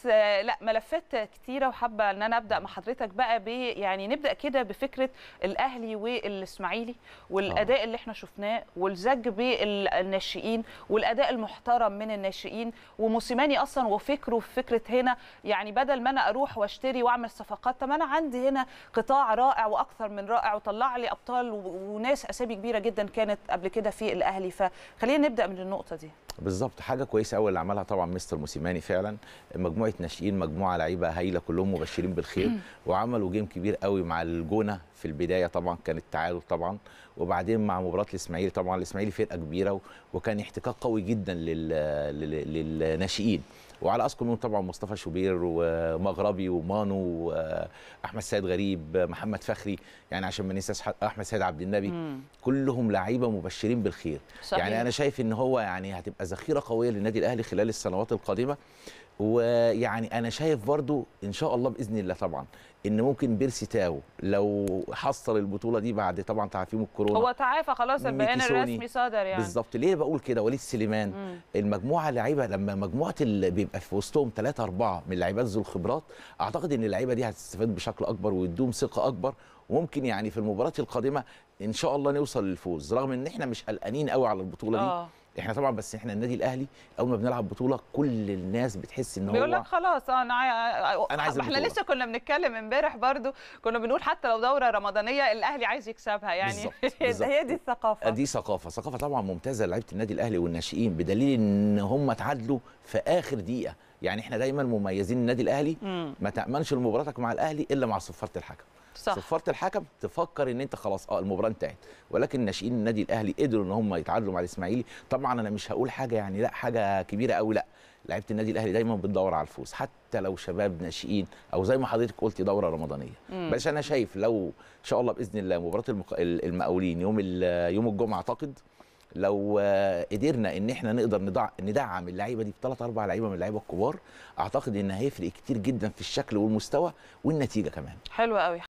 بس لا ملفات كتيره وحابه ان انا ابدا مع حضرتك بقى ب يعني نبدا كده بفكره الاهلي والاسماعيلي والاداء آه. اللي احنا شفناه والزج بالناشئين والاداء المحترم من الناشئين وموسيماني اصلا وفكره في فكره هنا يعني بدل ما انا اروح واشتري واعمل صفقات طب انا عندي هنا قطاع رائع واكثر من رائع وطلع لي ابطال وناس اسامي كبيره جدا كانت قبل كده في الاهلي فخلينا نبدا من النقطه دي بالظبط حاجه كويسه قوي اللي عملها طبعا مستر موسيماني فعلا مجموعه ناشئين مجموعه لعيبه هايله كلهم مبشرين بالخير وعملوا جيم كبير قوي مع الجونه في البدايه طبعا كان التعادل طبعا وبعدين مع مباراه الاسماعيلي طبعا الاسماعيلي فرقه كبيره وكان احتكاك قوي جدا للناشئين وعلى اذكر منهم طبعا مصطفى شوبير ومغربي ومانو واحمد سيد غريب محمد فخري يعني عشان ما ننساش احمد سيد عبد النبي كلهم لعيبه مبشرين بالخير صحيح. يعني انا شايف ان هو يعني هتبقى ذخيره قويه للنادي الاهلي خلال السنوات القادمه ويعني انا شايف برضو ان شاء الله باذن الله طبعا ان ممكن بيرسي تاو لو حصل البطوله دي بعد طبعا تعافيهم الكورونا هو تعافى خلاص البيان الرسمي صادر يعني بالظبط ليه بقول كده وليد سليمان مم. المجموعه لعيبه لما مجموعه اللي يبقى في وسطهم ثلاثه اربعه من اللعيبات ذو الخبرات اعتقد ان اللعيبه دي هتستفاد بشكل اكبر ويدوم ثقه اكبر وممكن يعني في المباراه القادمه ان شاء الله نوصل للفوز رغم ان احنا مش قلقانين قوي على البطوله دي آه. احنا طبعا بس احنا النادي الاهلي اول ما بنلعب بطوله كل الناس بتحس ان هو بيقول لك خلاص آه، انا انا عايز آه، احنا لسه كنا بنتكلم امبارح برضو كنا بنقول حتى لو دوره رمضانيه الاهلي عايز يكسبها يعني هي دي الثقافه دي ثقافه ثقافه طبعا ممتازه لعيبه النادي الاهلي والناشئين بدليل ان هم اتعادلوا في اخر دقيقه يعني احنا دايما مميزين النادي الاهلي ما تامنش مباراتك مع الاهلي الا مع صفاره الحكم صح. صفرت الحكم تفكر ان انت خلاص اه المباراه انتهت ولكن ناشئين النادي الاهلي قدروا ان هم يتعادلوا مع الاسماعيلي طبعا انا مش هقول حاجه يعني لا حاجه كبيره قوي لا لعيبه النادي الاهلي دايما بتدور على الفوز حتى لو شباب ناشئين او زي ما حضرتك قلتي دوره رمضانيه مم. بس انا شايف لو ان شاء الله باذن الله مباراه المق... المقاولين يوم يوم الجمعه اعتقد لو آه، قدرنا ان احنا نقدر ندعم اللعيبه دي بثلاث اربع لعيبه من اللعيبه الكبار اعتقد ان هيفرق كتير جدا في الشكل والمستوى والنتيجه كمان حلو قوي